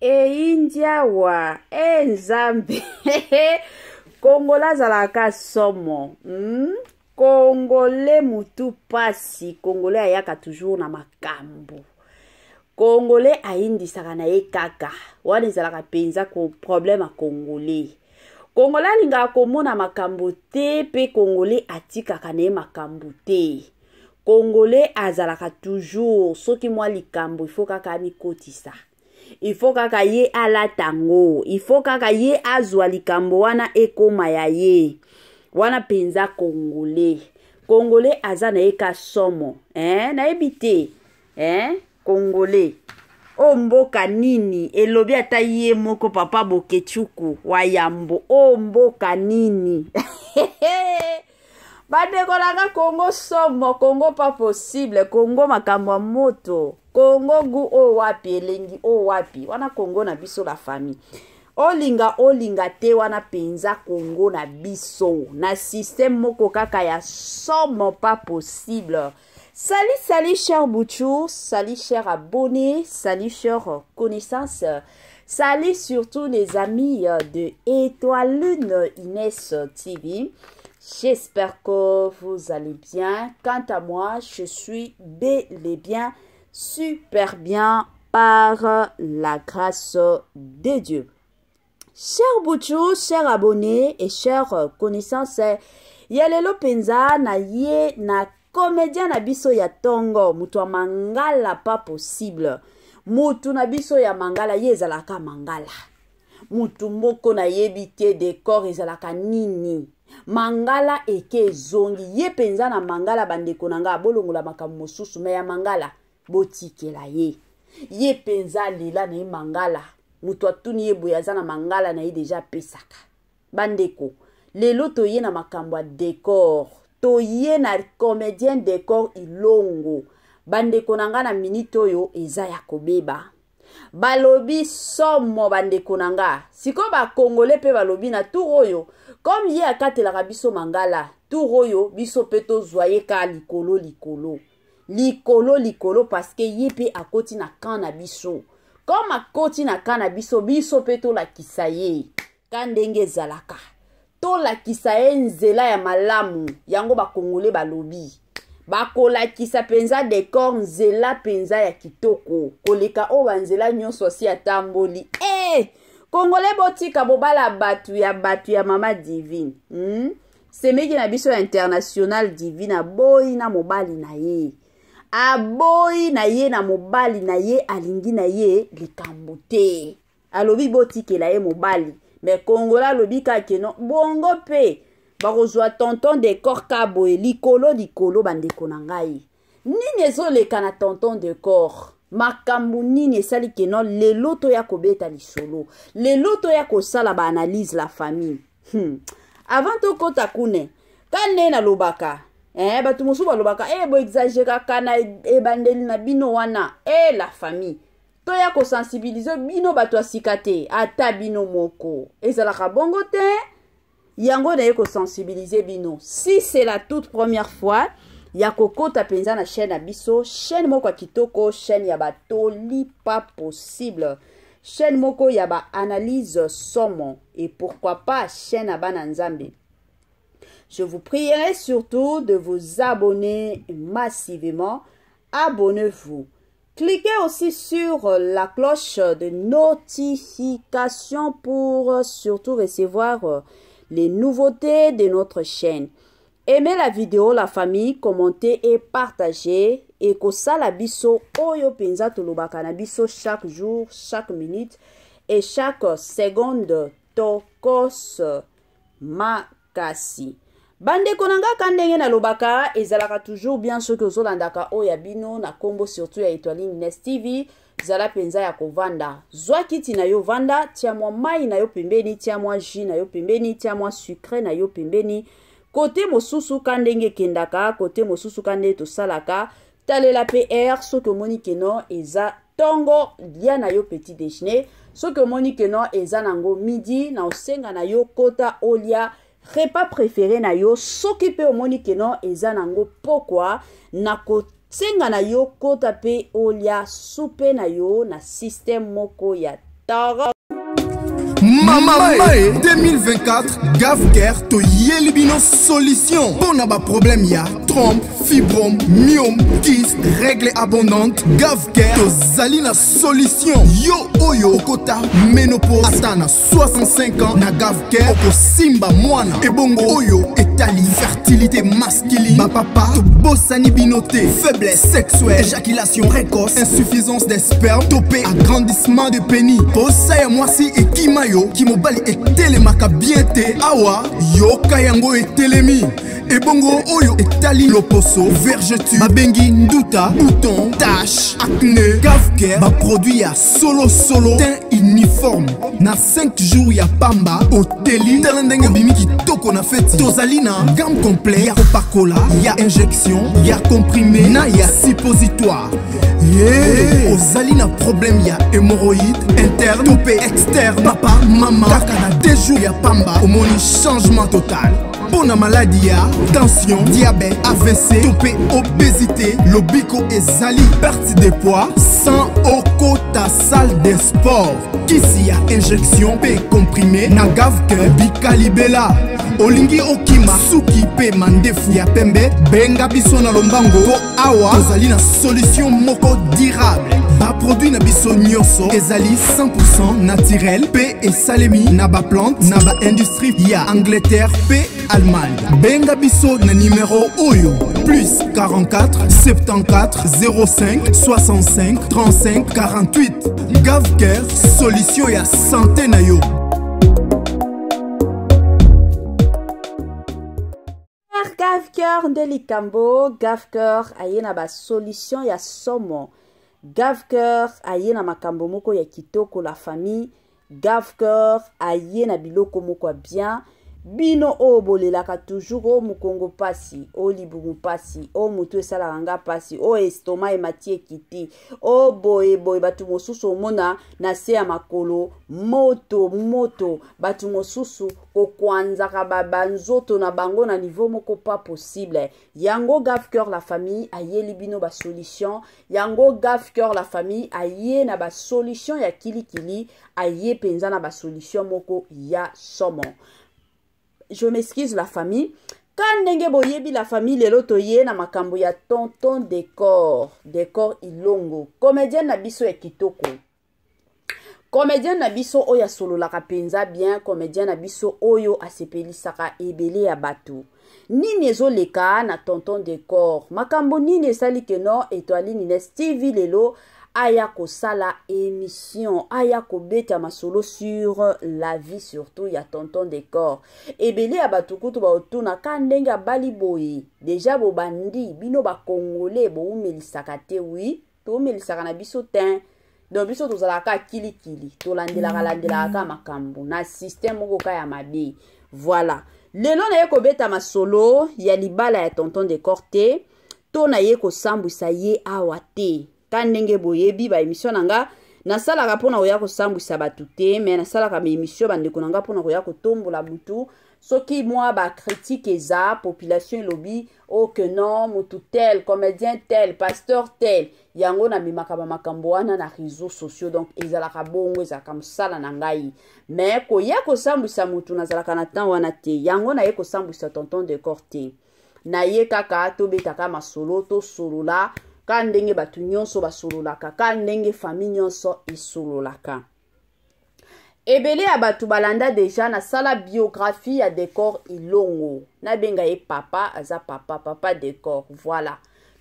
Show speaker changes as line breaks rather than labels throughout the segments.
eyindiawa enzambe kongo lazalaka somo mm? kongole mutu pasi kongole ayaka toujours na makambo kongole ayindisaka na ye kaka wana ezalaka mpenza problème ya kongole kongole alingaka komona makambo te mpe kongole atikaka na ye makambo te kongole azalaka toujours soki mwa likambo ifo kaka amikotisa ifo kaka ye alata yango ifo kaka ye azwa likambo wana ekóma ya ye wana mpenza kongole kongole aza na ye ka somo eh? nayebi te eh? kongole o mboka nini elobi ata ye moko papa bokechuku wa yambo o mboka nini bandeko nanga kongo somo kongo pa POSSIBLE, kongo makambo moto kongo guo o wapi elengi o wapi wana kongo na biso la famille olinga olinga te wana mpenza kongo na biso na système moko kaya ya somo pa possible Salut, salut, cher boutchou. salut, cher abonné, salut, cher connaissance, salut surtout les amis de Étoile Lune Inès TV. J'espère que vous allez bien. Quant à moi, je suis bel et bien, super bien par la grâce de Dieu. Cher boutchou, cher abonné et chers connaissances, yalelo penza na ye na comédien na biso ya tongo, Moutoua mangala pas possible. Mutu na biso ya mangala, ye ka mangala. mutu moko nayebi te décor ezalaka nini mangala eke ezongi ye mpenza na mangala bandeko na ngai abolongola makambo mosusu me ya mangala botikela ye ye mpenza alela na ye mangala moto atuni ye boye aza na mangala na ye deja apesaka bandeko lelo toye na makambo ya décor toye na comédien décor ilongo bandeko na ngai na minite oyo eza ya kobeba balobi somo bandeko na nga sikoyo bakongole mpe balobi na tour oyo komi ye akatelaka biso mangala tour oyo biso mpe tozwa ye kaka likolo likolo likolo likolo paske ye mpe akoti na kan na biso kome akoti na kan na biso biso mpe tolakisa ye ka ndenge ezalaka tolakisa ye nzela ya malamu yango bakongole balobi bakolakisa mpenza décor nzela mpenza ya kitoko koleka oyo banzela nyonso asi atamboli e eh! hey! kongole botika bobala bato ya bato ya mama divine hmm? semeki na biso ya international divine aboyi na mobali na ye aboyi na ye na mobali na ye alingi na ye likambo te alobi botikela ye mobali me kongola alobi kake no bongo mpe bakozwa tonton de corps ka boye likolo likolo bandeko na ngai nini ezoleka na tonton de corps makambo nini esali keno lelo toya kobeta lisolo lelo toya kosala baanalyse la famille hmm. avant tokɔta kune ka nde nalobaka eh, bato mosusu balobaka e eh, boexageraka na ebandeli na bino wana e eh, la famille toya kosensibilize bino bato ya sika te ata bino moko ezalaka bongo te yango à sensibiliser bino si c'est la toute première fois ya kokota na chaîne Abiso. chaîne moko kitoko chaîne ya batoli pas possible chaîne moko ya analyse somo et pourquoi pas chaîne Abananzambi. je vous prierai surtout de vous abonner massivement abonnez-vous Cliquez aussi sur la cloche de notification pour surtout recevoir les nouveautés de notre chaîne. Aimez la vidéo la famille, commentez et partagez. Et la biso oyo penza chaque jour, chaque minute et chaque seconde tokos makasi. bandeko na nga ka ndenge nalobaka ezalaka toujours bien soki ozolandaka oyo ya bino na nkombo surtout ya etoiline nes tv zala mpenza ya kovanda zwa kiti na yo vanda tia mwa mai na yo pembeni tia mwa jus na yo pembeni tia mwa sucre na yo pembeni kote mosusu ka ndenge ekendaka kote mosusu ka ndenge tosalaka talela pr soki omoni keno eza ntongo lia na yo petit déjeuner soki omoni keno eza nango midi na osenga na yo kota olia repas préféré na yo soki mpe omoni keno eza nango pokwa na kosenga na yo kota mpe olia supe na yo na systeme moko ya
tara mamamae 2024 gafcare toyeli bino solution mpo na baproblème ya trompe fibrom miom kis règle abondante gafcare tozali na solution yo oyo oh, okota menopose ata na 65 ans na gafcare okosimba mwana ebongo oyo oh, etali fertilité masculine bapapa tobosani bino te faiblesse sexuelle éjaculation précoce insuffisance d'esperme to mpe agrandissement de peni posa ya mwasi ekima oyo kimobali etelemaka bien te awa yoka yango etelemi ebongo oyo etali loposo vergetu babengi nduta bouton tache acne gavker baproduit ya solosolo tin uniforme na 5 jour ya pamba oteli tala ndenge obimi kitoko na feti tozali na gamme complet ya kopakola ya injection ya comprime na ya suppositoire ye yeah. ozali na probleme ya hémoroïde interne to mpe externe papa mama kaka na 2 jours ya pamba omoni changement total mpo na maladi ya tension diabet avc to mpe obésité lobiko ezali perte de poids sans okota salle de sport kisi ya injection mpe comprime na gavke bikalibela olingi okima suki mpe mandefu ya pembe benga biso na lombango mpo awa tozali na solution moko durable baproduit na biso nyonso ezali 100 naturel mpe esalemi na baplante na baindustrie ya angleterre mpe allemagne benga biso na nimero oyo plus 44 74 05 65 35 48 gavcare solution ya sante na yo
gavcœur nde likambo gavcœur aye na basolution ya somo gavcœur aye na makambo moko ya kitoko la famille gavcœur aye na biloko moko ya bien bino oyo bolelaka toujours oyo mokongo mpasi oyo libumu mpasi oyo motu esalaka nga mpasi oyo estoma emati ekiti oyo boyeboye bato mosusu omona na se ya makolo moto moto bato mosusu kokwanzaka banzoto na bango na niveau moko pa possible yango gafceur la famille ayeli bino basolution yango gafceur la famille aye na basolution ya kilikili aye mpenza na basolution moko ya somo je m'excuse la famille ka ndenge boyebi la famille lelo toye na makambo ya tonton decor decor ilongo comédienne na biso ya kitoko comédien na biso oyo asololaka mpenza bien comédien na biso oyo asepelisaka ebele ya bato nini ezoleka na tonton decor makambo nini esali keno etoali nines tv lelo aya kosala émission aya kobeta masolo sur la vie surtout ya tonton decor ebele ya bato kutu baotuna ka ndenge abali boye deja bobandi bino bakongole boumelisaka te wi toumelisaka na biso te don biso tozalaka kilikili tolandelaka landelaka ka makambo na systeme moko ka ya mabe voilà lelo naye kobeta masolo ya libala ya tonton decor te to naye kosambwisa ye awa te ta ndenge boyebi baemission na nga nasalaka mpona koya kosambwisa bato te me nasalaka baemission bandeko na nga mpona koya kotombola butu soki mwa bakritike eza population elobi oke oh, non motu tel comédien tel pasteur tel yango namemaka bamakambo wana na réseau sociaux donc ezalaka bongo ezalaka mosala na ngai me koya kosambwisa motu nazalaka na ntan wana te yango naye kosambwisa tonton de cor te naye kaka tobetaka masolo tosolola ka ndenge bato nyonso basololaka ka ndenge fami nyonso esololaka ebele ya bato balanda deja nasala biographie ya decor ilongo nabenga ye papa aza papa papa decor voilà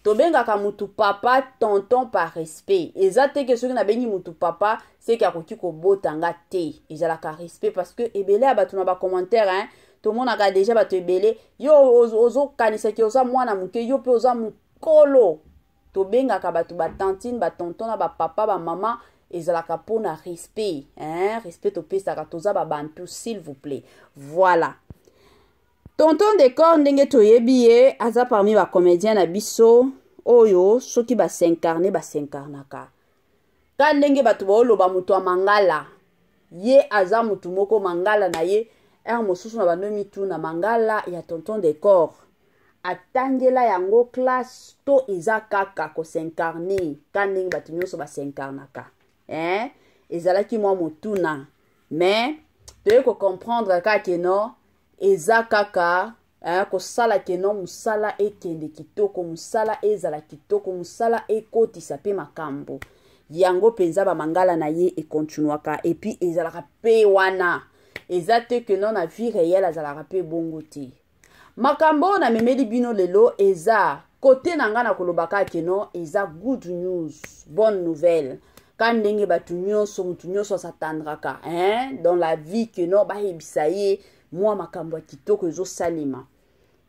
tobengaka motu papa tonton par respect eza te ke soki nabengi motu papa seki akoki kobotanga te ezalaka respect parce que ebele ya bato na bacommentaire hein tomonaka deja bato ebele yo ozokanisa ozo, ke oza mwana moke yo mpe oza mokolo tobengaka bato batantine batonton na bapapa bamama ezalaka mpona respect hein? respect topesaka toza babantu s'il vous plaît voilà tonton decor ndenge toyebi ye aza parmi bacomédien na biso oyo soki basinkarne basinkarnaka ta ndenge bato baoloba moto ya mangala ye aza motu moko mangala na ye r mosusu na bandomi tuna mangala ya tonton decor atangela yango classe to eza kaka kosincarne ta ndenge bato nyonso basincarnaka eh? ezalaki mwa motuna me toyei kocomprendre kaka keno eza kaka eh, kosala keno mosala ekende kitoko mosala ezala kitoko mosala ekotisa mpe makambo yango mpenza bamangala na ye ekontinuaka epui ezalaka mpe wana eza te keno na vie reyele azalaka mpe bongo te makambo oyo namemeli bino lelo eza kote na ngai na koloba kakeno eza good news bonne nouvelle ka ndenge bato nyonso motu nyonso asatandraka hein? dans la vie keno bayebisa ye mwa makambo ya kitoko ezosalema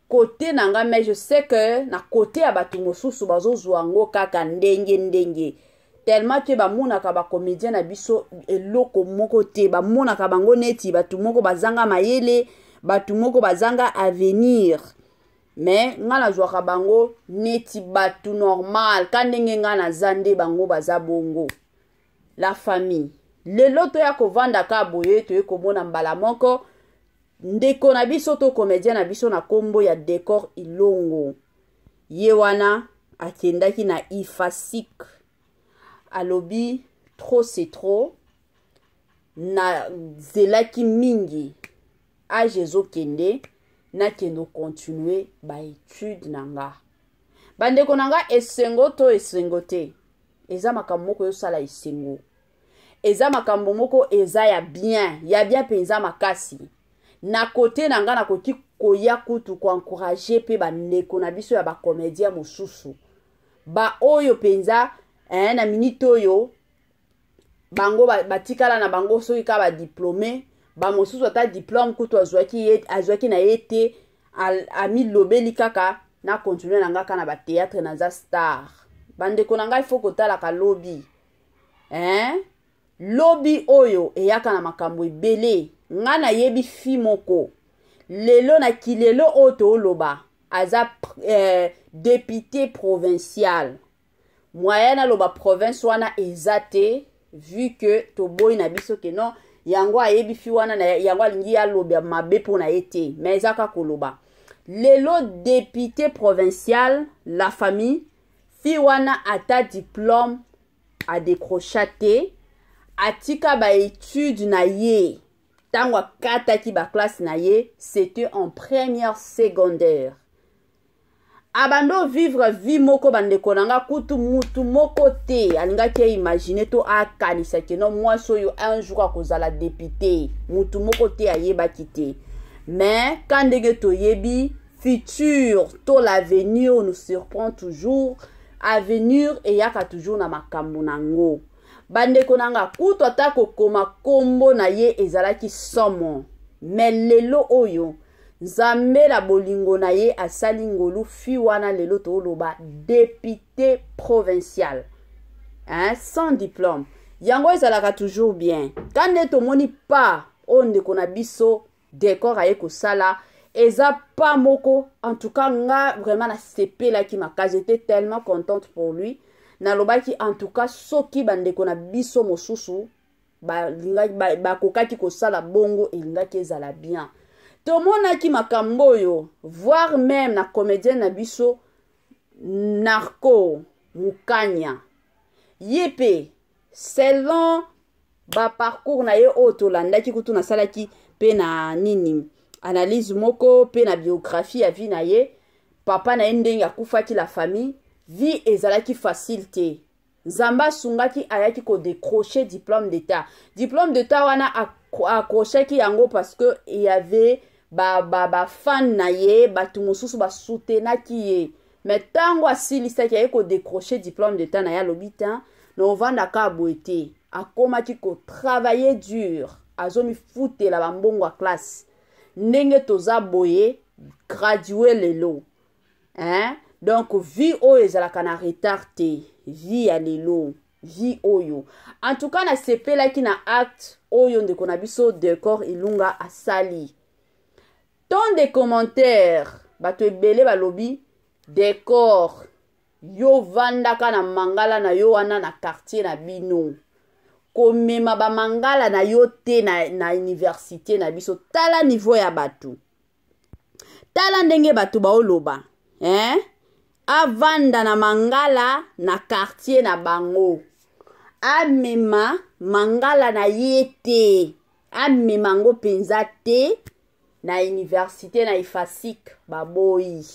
kote na ngai mais je sais que na kote ya bato mosusu bazozwa yango kaka ndenge ndenge tellement te bamonaka bacomédien na biso eloko moko te bamonaka bango neti bato moko bazanga mayele bato moko bazanga avenir me nga nazwaka bango neti bato normal ka ndenge nga naza nde bango baza bongo la famille lelo toya kovanda ka boye toye komona mbala moko ndeko na biso to komedien na biso na nkombo ya décor ilongo ye wana akendaki na ifasik alobi trop c'est trop nazelaki mingi age ezokende nakende okontinue baetude na nga bandeko na nga esengo to esengo te eza makambo moko yosala esengo eza makambo moko eza ya bien ya bien mpe eza makasi na kote na nga nakoki koya kutu koencourage mpe bandeko na biso ya bacomédien mosusu baoyo mpenza eh, na minite oyo bango batikala na bango soki kaka badiplome bamosusu ata diplome kutu azwaki, ye, azwaki na ye te amilobeli kaka na continue na nga kaka na bateatre naza star bandeko na ngai fo kotalaka lobi hein? lobi oyo eyaka na makambo ebele nga nayebi fi moko lelo na kilelo oyo tooloba aza eh, député provincial moyen naloba province wana eza te vu ke toboyi na biso ke non yango ayebi fi wana na yango alingi aloba mabe mpona ye te me eza kaka koloba lelo député provincial la famille fi wana ata diplome adécrocha te atika baétude na ye ntango akataki baklasse na ye c'était en première secondaire abandi ovivre vi moko bandeko na nga kutu mutu moko te alingaki aimagine to akanisa keno mwasi oyo un jour akozala depute mutu moko te ayebaki te me ka ndenge toyebi futur to l'avenir nous surprend toujours avenir eyaka toujours na makambo nango bandeko na nga kutu ata kokoma nkombo na ye ezalaki somo me lelo oyo nzambe na bolingo na ye asali ngolu fi wana lelo toloba député provincial hein, sans diplôme yango ezalaka toujours bien ka nde tomoni pa oyo ndeko na biso décor aye kosala eza pa moko en tout cas nga vraiment nasepelaki makasi ete tellement contente pour lui nalobaki en tout cas soki bandeko na biso mosusu bakokaki ba, ba, kosala bongo elingaki ezala bien tomonaki makambo oyo voire même na comédien na biso narco mukanya ye mpe selon baparcours na ye oyo tolandaki kutu nasalaki mpe na nini analyse moko mpe na biographie ya vi na ye papa na ye ndenge akufaki la famille vi ezalaki facile te nzambe asungaki ayaki kodécroche diplôme d'état diplôme d'état wana accrochaki yango parce que y avait bafan ba, ba, ba na ye bato mosusu basutenaki ye me ntango asilisaki aye kodécroche diplôme d'etat na ye alobi ta na ovandaka aboye te akomaki kotravaille dur azomifutela bambongo ya classe ndenge toza boye gradue lelo hein? donc vie oyo ezalaka na retard te vie ya lelo vie oyo en tout cas nasepelaki na acte oyo ndeko na biso decor ilunga asali tant de commentaires bato ebele balobi décor yo ovandaka na mangala na yo wana na quartier na bino komema bamangala na yo te na, na université na biso tala niveau ya bato tala ndenge bato baoloba eh? avanda na mangala na quartier na bango amema mangala na ye te amema yango mpenza te na université na efasike baboyi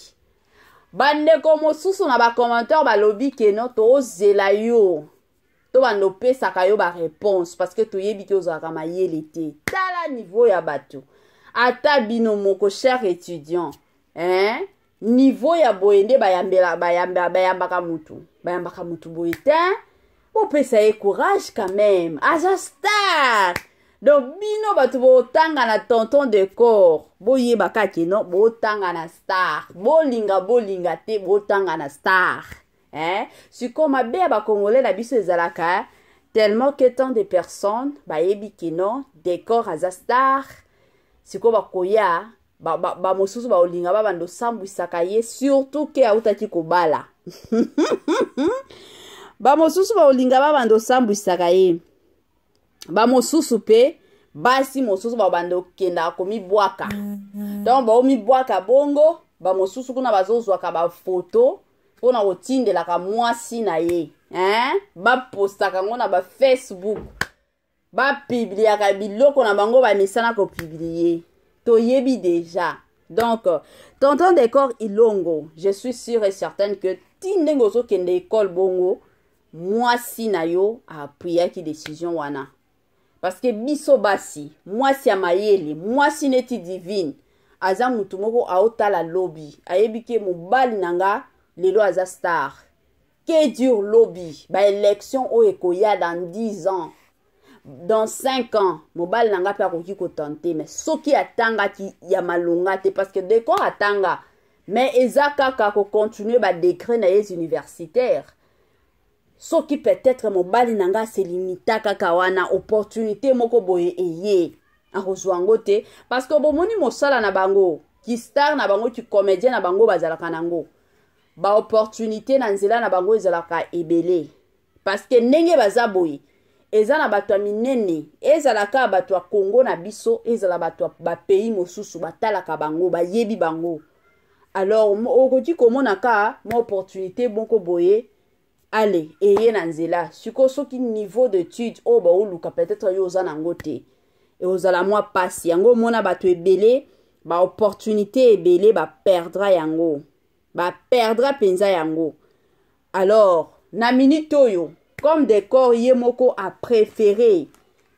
bandeko mosusu na bacommentaire balobi keno tozela yo to bando opesaka yo bareponse parceke toyebi te ozwaka mayele te tala niveau ya bato ata bino moko cher étudiant hein? niveau ya boye nde bayambelaka bayamba, bayamba mutu bayambaka mutu boye te opesa ye courage quand même aza star donc bino bato botanga na tonton de corps boyeba kake no botanga na star bolinga bolinga te botanga na star eh? sikoyo mabe ya bakongole na biso ezalaka eh? tellement ke tant de personnes bayebi ke no decor aza star sikoyo bakoya bamosusu ba, ba, baolinga babanda osambwisaka ye surtout ke autaki kobala bamosusu baolinga babanda osambwisaka ye bamosusu mpe basi mosusu babanda okenda komibwaka donc baomibwaka bongo bamosusu kuna bazozwaka bafoto mpona kotindelaka mwasi na ye hein? bapostaka yango na bafacebook bapibliaka biloko na bango bamesana kopiblie toyebi deja donc tonton decor ilongo je suis sûre et certaine que ti ndenge ozokende ekole bongo mwasi na yo apuyaki décision wana parceke biso basi mwasi ya mayele mwasi neti divine aza mutu moko aotala lobi ayebi ke mobali na nga lelo aza star que dure lobi baélection oyo ekoya dans 10 ans dans 5 ans mobali na nga mpe akoki kotante me soki atangaki ya malonga te parceke dekor atanga me eza kaka kocontinue badekret na ye universitaire soki peut-être mobali na ngai aselimita kaka wana opportunité moko boye eye akozwa yango te parce que bomoni mosala na bango kistar na bango kicomédien na bango bazalaka nango baopportunité na nzela na bango ezalaka ebele parce que ndenge baza boye eza na bato ya minene ezalaka bato ya kongo na biso ezala bato ya bapays mosusu batalaka bango bayebi bango alors okoki komona ka maopportunité moko boye ale eye na nzela sikoyo soki niveau d'étude oyo baoluka peut-être yo oza nango te ozala mwa mpasi yango omona bato ebele baopportunité ebele baperdra yango baperdra mpenza yango alors na minute oyo comme décor ye moko apréféré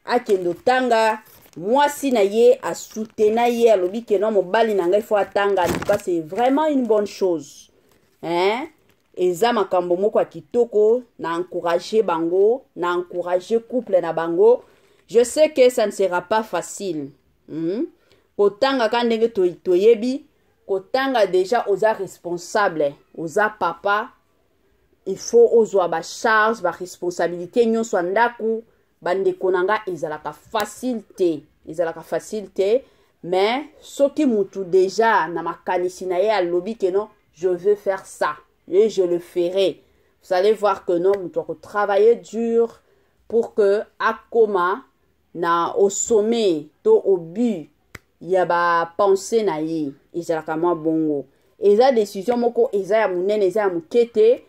akende otanga mwasi na ye asutena ye alobi keno mobali na ngai fo atanga en tout cas c'est vraiment une bonne chose hein? eza makambo moko ya kitoko na encourage bango na encourage couple na bango je sais que ça ne sera pas facile mm -hmm. kotanga ka ndenge toyebi kotanga deja oza responsable oza papa il faut ozwa bacharge baresponsabilité nyonso ya ndako bandeko na nga ezalaka facile te ezalaka facile te mais soki mutu deja na makanisi na ye alobi keno je veux faire ça et je le ferai. Vous allez voir que non, vous devez travailler dur pour que à coma na au sommet to au but ya ba pensée na ye ezalaka mwa bongo eza décision moko eza ya monene eza ya moke te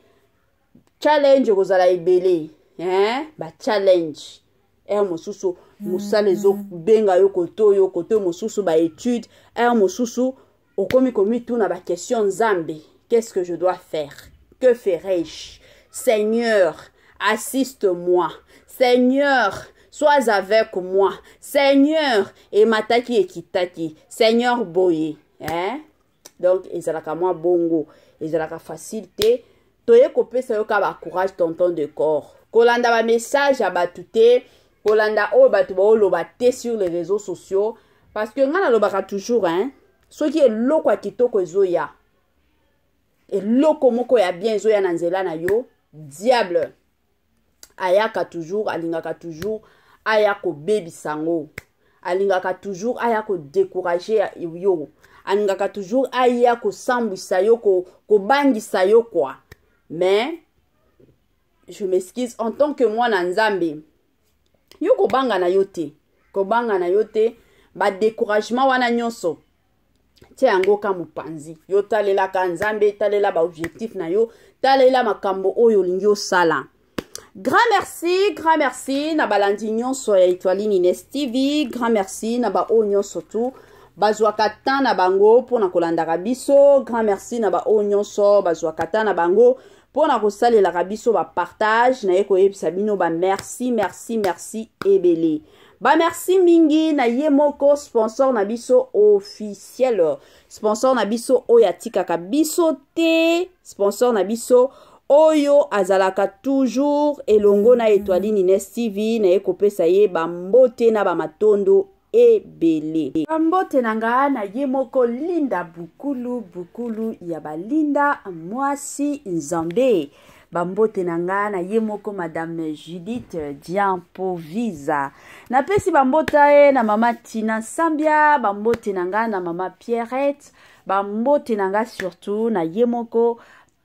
challenge ekozala ebele hein? bachallenge ere mosusu mosala ezobenga yo kote oyo kote oyo mosusu baétude ere mosusu okomi komituna bakestion nzambe Qu'est-ce que je dois faire Que ferai-je Seigneur, assiste-moi. Seigneur, sois avec moi. Seigneur, et mataki et kitaki. Seigneur, boye. Hein? Donc, ezalaka mwa bongo. Ezalaka facile te. toye kopesa yo ka bacourage tonton de corps kolanda bamessage ya bato te kolanda oyo bato baoloba te sur les réseaux sociaux parce que ngai nalobaka toujours hein soki eloko ya kitoko ezoya eloko moko ya bien ezoya na na yo diable ayaka toujours alingaka toujours aya kobebisa Alinga alingaka toujours aya décourager yo alingaka toujours aya kosambwisa yo kobangisa ko yo kwa mais je m'excuse en tant que mwana nzambe yo kobanga na yo te kobanga na yo te découragement wana nyonso tia yango ka mopanzi yo talelaka nzambe e talela baobjectif na yo talela makambo oyo olingi osala grand merci grand merci na balandi nyonso ya etoile nines tv grand merci na baoyo nyonso tu bazwaka temps na bango mpona kolandaka biso grand merci na baoyo nyonso bazwaka temps na bango mpona kosalelaka biso bapartage naye koyebisa bino bamerci merci merci ebele bamerci mingi na ye moko sponsor na biso officiel sponsor na biso oyo atikaka biso te sponsor na biso oyo azalaka toujours elongo na etoiline ines tv naye kopesa ye bambote na bamatondo ebele bambote na nga na ye moko linda bukulu bukulu ya balinda mwasi nzambe bambote na ngai na ye moko madame judith euh, diampovisa napesi bambota ye na mama tina sambia bambote na ngai na mama pierrette bambote na ngai surtout na ye moko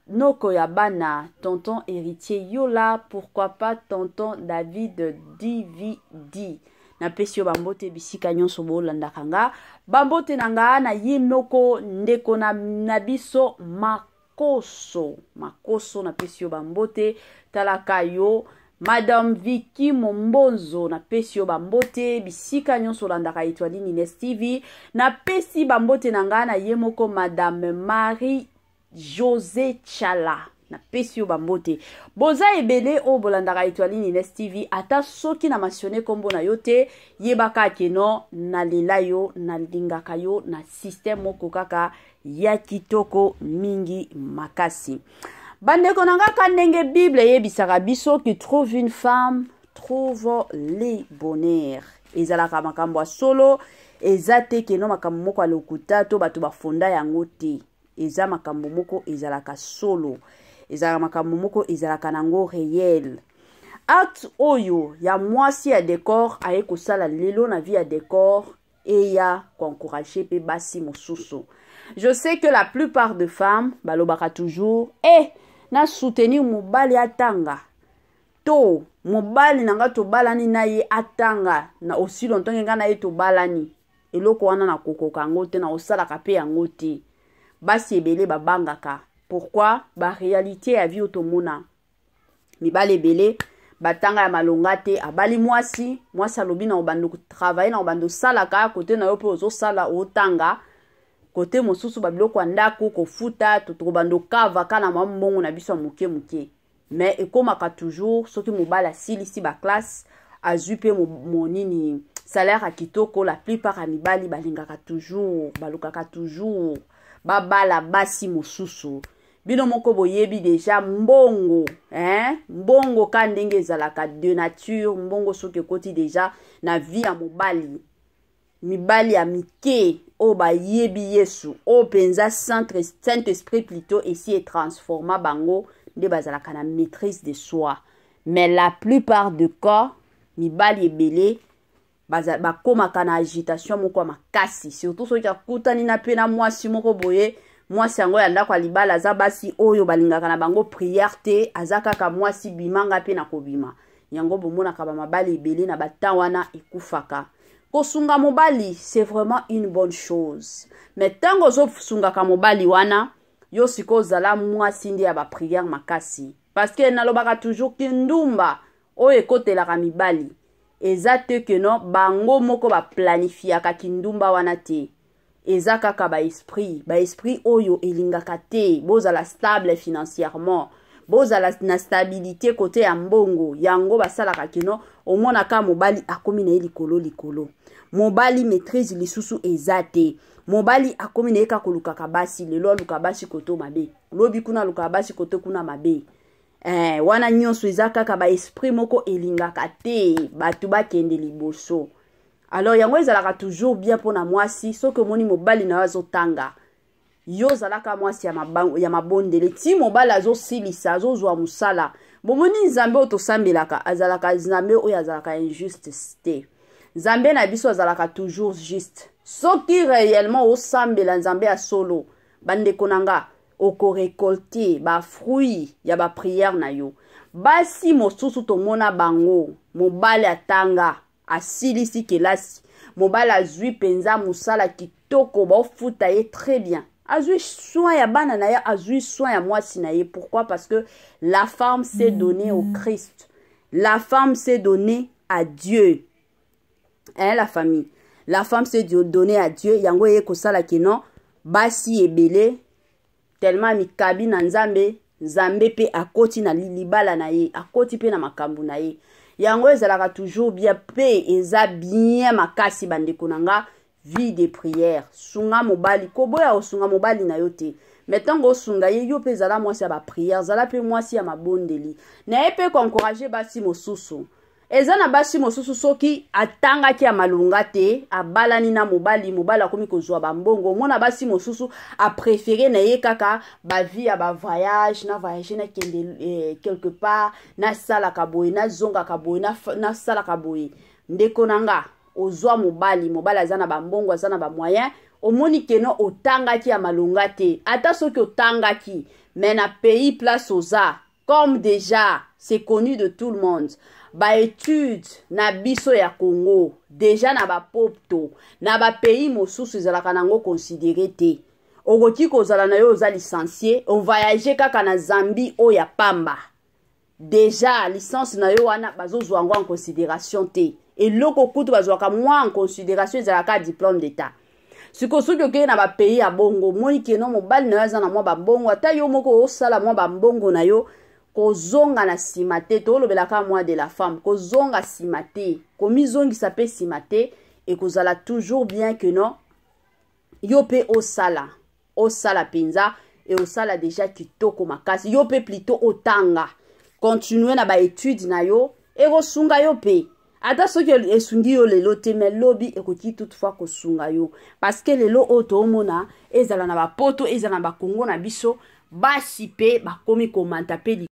noko ya bana tonton héritier yola pourquoi pas tonton david dvd napesi yo bambote bisika nyonso boolandaka nga bambote na nga na ye moko ndeko na, na biso mark makoso makoso napesi yo bambote talaka yo madame viki mombonzo napesi yo bambote bisika nyonso olandaka etwali nines tv napesi bambote na ngai na ye moko madame marie josé chala napesi yo bambote boza ebele oyo bolandaka etoiline ines tv ata soki na masione nkombo na yo te yebaka akeno nalela yo nalingaka yo na systeme moko kaka ya kitoko mingi makasi bandeko na nga ka ndenge bible eyebisaka biso ki trouve une femme trouve le bonheur ezalaka makambo ya solo eza te keno makambo moko ya lokuta to bato bafunda yango te eza makambo moko ezalaka solo ezalaka makambo moko ezalaka nango réel acte oyo ya mwasi ya décor aye kosala lelo na vie ya décor eya koencourage mpe basi mosusu je sais que la plupart de femmes balobaka toujours e eh, nasoutenir mobali atanga to mobali na nga tobalani na ye atanga na osi longtonge ngai na ye tobalani eloko wana nakokoka yango te na osalaka mpe yango te basi ebele babangaka pourquoi barealité ya vie oyo tomona mibale ebele batanga ya malonga te abali mwasi mwasi alobi na obanda kotravaille na obanda osalaka kote na yo mpe ozosala otanga kote mosusu babiloko ya ndako kofuta tokobanda okava ka na mwa mbongo na biso ya moke moke me ekómaka toujours soki mobali asilisi baklasse azwi mpe monini salaire ya kitoko la plupart ya mibali balingaka toujours balukaka toujours babala basi mosusu bino moko boyebi deja mbongo hein? mbongo ka ndenge ezalaka de nature mbongo soki ekoti deja na vi ya mobali mibali ya mike oyo bayebi yesu oyo mpenza saint esprit plutôt esi etransforma bango nde bazalaka na maîtrise de soi mais la plupart de corps mibali ebele bakomaka na agitation moko ya makasi surtout soki akutani na mpe na mwasi moko boye mwasi yango ya ndako ya libala aza basi oyo balingaka na bango priere te aza kaka mwasi bimanga mpe na kobima yango bomonaka bamabali ebele na batan wana ekufaka kosunga mobali c'est vraiment une bonne chose me ntango ozosungaka mobali wana yo sikoyo ozala mwasi nde ya bapriere makasi parceke nalobaka toujours ki ndumba oyo ekotelaka mibali eza te keno bango moko baplanifiaka kindumba wana te eza kaka baesprit baesprit oyo elingaka te bozala stable financièrement bozala na stabilité kote ya mbongo yango basalaka kino omonaka mobali akómi na ye likolo likolo mobali maîtrise lisusu eza te mobali akómi na ye kaka olukaka basi lelo aluka basi koto mabe lobi kuna aluka basi koto kuna mabe eh, wana nyonso eza kaka baesprit moko elingaka te bato bakende liboso alors yango ezalaka toujours bien mpona mwasi soki omoni mobali na yo azotanga yo ozalaka mwasi ya mabondele ti mobali azosilisa azozwa mosala bomoni nzambe oyo tosambelaka azalaka nzambe oyo azalaka injuste te nzambe na biso azalaka toujours juste soki réellement osambela nzambe ya solo bandeko na nga okorekolte bafruit ya bapriere na yo basi mosusu tomona bango mobali atanga asilisi kelasi zui penza musala ki kitoko baofuta ye très bien Azui soin ya bana na ye soin ya mwasi na ye pourquoi parce que la femme s'est mm. donnée au christ la femme s'est donnée à dieu hein, la famille la femme s'est donnée à dieu yango sala ki non basi ebele tellement mi na nzambe nzambe a akoti na libala na ye akoti pe na makambu na ye yango ezalaka toujours bien mpe eza bien makasi bandeko na nga vie de prière sunga mobali koboya osunga mobali na yo te me ntango osunga ye yo mpe ezala mwasi ya bapriere zala mpe mwasi ya mabondeli na ye mpe koencourage basi mosusu eza na basi mosusu soki atangaki amalonga te abalani na mobali mobali akomi kozwa bambongo omona basi mosusu aprefere na ye kaka bavi ya bavoyage na voyage nakende eh, quelque part nasalaka boye nazongaka boye nasalaka boye ndeko na nga ozwa mobali mobali aza na bambongo aza na bamoyen omoni keno otangaki ya malonga te ata soki otangaki me na pays place oza comme déjà c'est connu de tout le monde baetude na biso ya congo deja na bapopto na bapays mosusu ezalaka nango konsidere te okoki kozala na yo oza licencie ovoyage kaka na zambi oyo ya pamba deja licence na yo wana bazozwa yango en considération te eloko kutu bazwaka mwa en considération ezalaka diplôme d'état sikoyo soki okei na bapays ya bongo moyi keno mobali na yo aza na mwa bambongo ata yo moko osala mwa bambongo na yo kozonga na nsima te toolobelaka moi de la femme kozonga nsima te komizongisa mpe nsima te ekozala toujours bien que non yo mpe osala osala mpenza e osala deja kitoko makasi yo mpe plutôt otanga continue na baétude na yo ekosunga yo mpe ata soki esungi yo lelo te me lobi ekoki toutefois kosunga yo parceke lelo oyo toomona ezala na bapoto ezala na bakongo na biso basi mpe bakomi komanta mpe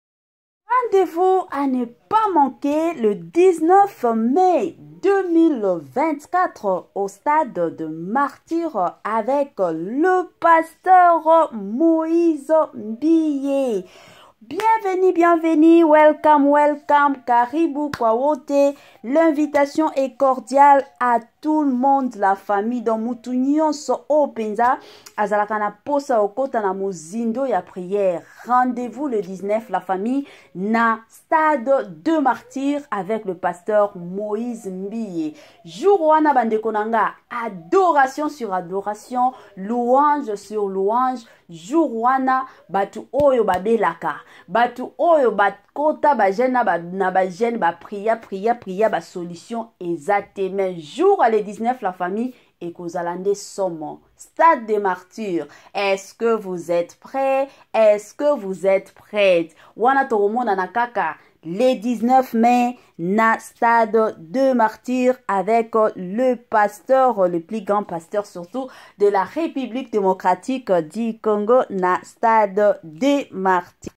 Rendez-vous à ne pas manquer le 19 mai 2024 au stade de Martyr avec le pasteur Moïse Billet. Bienvenue, bienvenue, welcome, welcome, Caribou Kwawote. L'invitation est cordiale à tous le monde la famille dans mutu so à à posa okota na muzindo ya prière rendez-vous le 19 la famille na stade de martyrs avec le pasteur moïse mbiye jour wana bande konanga adoration sur adoration louange sur louange jour wana batu oyo babelaka batu oyo bat kota bagene na bagene pria, priya priya solution solution exacte. mais jour le 19 la famille et Kozalande, somo stade de martyr est-ce que vous êtes prêts est-ce que vous êtes prête wana na kaka le 19 mai na stade de martyr avec le pasteur, le plus grand pasteur surtout de la République démocratique du Congo na stade de martyr.